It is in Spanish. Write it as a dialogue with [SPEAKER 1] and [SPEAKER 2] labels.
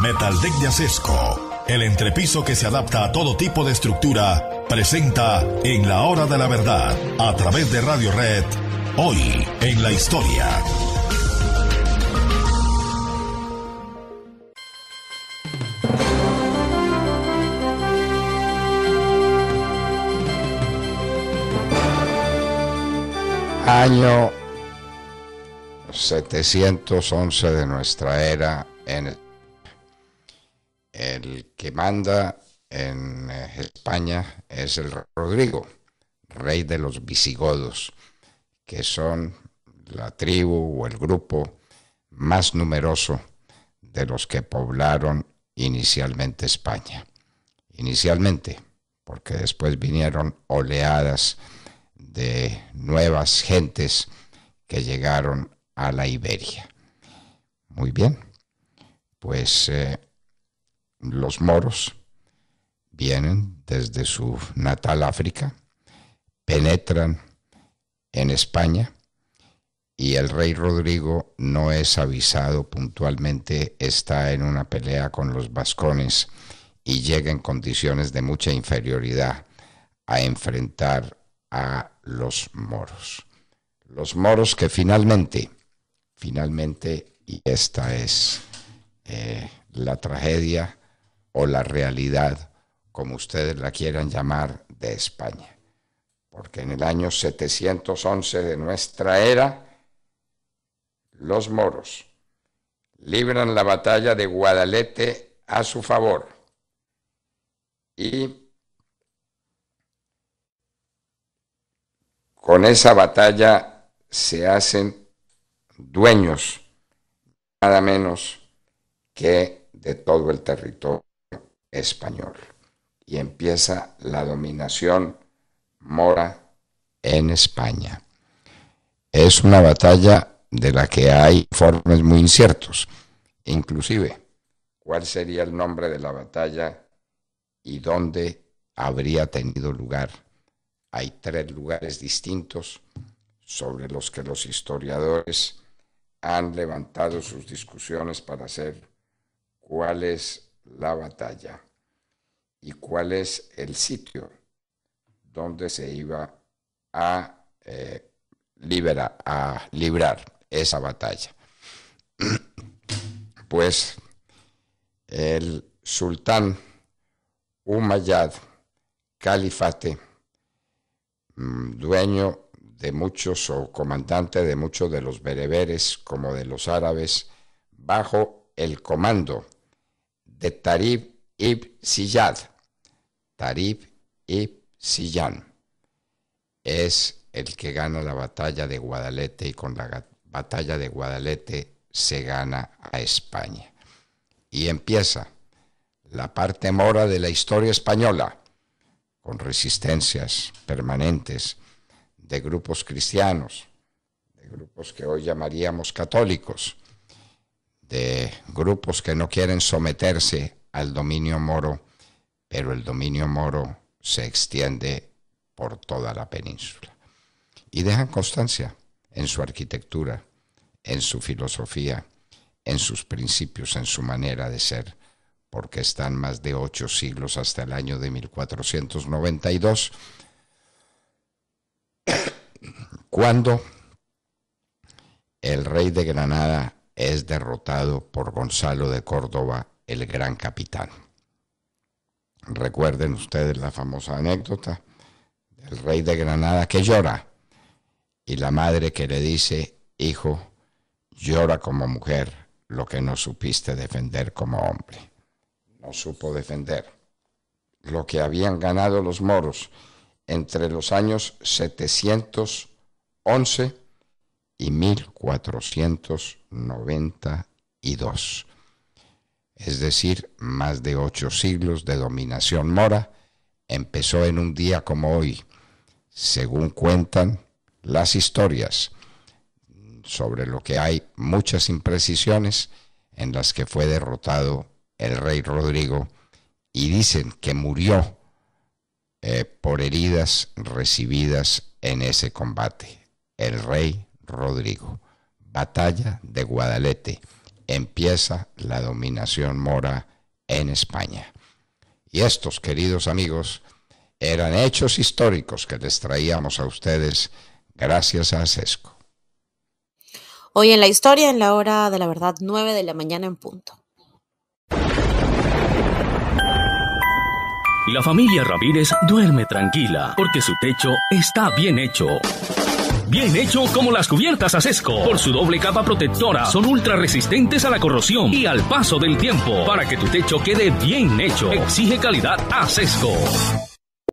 [SPEAKER 1] Metaldeck de Acesco, el entrepiso que se adapta a todo tipo de estructura, presenta en la hora de la verdad, a través de Radio Red, hoy en la historia. Año 711 de nuestra era en el el que manda en eh, España es el Rodrigo, rey de los visigodos, que son la tribu o el grupo más numeroso de los que poblaron inicialmente España. Inicialmente, porque después vinieron oleadas de nuevas gentes que llegaron a la Iberia. Muy bien, pues eh, los moros vienen desde su natal África, penetran en España y el rey Rodrigo no es avisado puntualmente, está en una pelea con los vascones y llega en condiciones de mucha inferioridad a enfrentar a los moros. Los moros que finalmente, finalmente, y esta es eh, la tragedia o la realidad, como ustedes la quieran llamar, de España. Porque en el año 711 de nuestra era, los moros libran la batalla de Guadalete a su favor y con esa batalla se hacen dueños nada menos que de todo el territorio español. Y empieza la dominación mora en España. Es una batalla de la que hay informes muy inciertos. Inclusive, ¿cuál sería el nombre de la batalla y dónde habría tenido lugar? Hay tres lugares distintos sobre los que los historiadores han levantado sus discusiones para hacer cuál es la batalla y cuál es el sitio donde se iba a, eh, a librar esa batalla. Pues el sultán Umayyad Califate, mm, dueño de muchos o comandante de muchos de los bereberes como de los árabes, bajo el comando de Tarif. Ib Siyad, Tarib Ibn Siyan, es el que gana la batalla de Guadalete y con la batalla de Guadalete se gana a España. Y empieza la parte mora de la historia española, con resistencias permanentes de grupos cristianos, de grupos que hoy llamaríamos católicos, de grupos que no quieren someterse al dominio moro, pero el dominio moro se extiende por toda la península. Y dejan constancia en su arquitectura, en su filosofía, en sus principios, en su manera de ser, porque están más de ocho siglos hasta el año de 1492, cuando el rey de Granada es derrotado por Gonzalo de Córdoba el gran capitán. Recuerden ustedes la famosa anécdota del rey de Granada que llora y la madre que le dice, hijo, llora como mujer lo que no supiste defender como hombre. No supo defender lo que habían ganado los moros entre los años 711 y 1492 es decir, más de ocho siglos de dominación mora, empezó en un día como hoy, según cuentan las historias, sobre lo que hay muchas imprecisiones en las que fue derrotado el rey Rodrigo y dicen que murió eh, por heridas recibidas en ese combate. El rey Rodrigo. Batalla de Guadalete empieza la dominación mora en España. Y estos, queridos amigos, eran hechos históricos que les traíamos a ustedes gracias a Sesco. Hoy en la historia, en la hora de la verdad, 9 de la mañana en punto. La familia Ramírez duerme tranquila porque su techo está bien hecho. Bien hecho como las cubiertas a sesco. Por su doble capa protectora son ultra resistentes a la corrosión y al paso del tiempo. Para que tu techo quede bien hecho, exige calidad a sesco.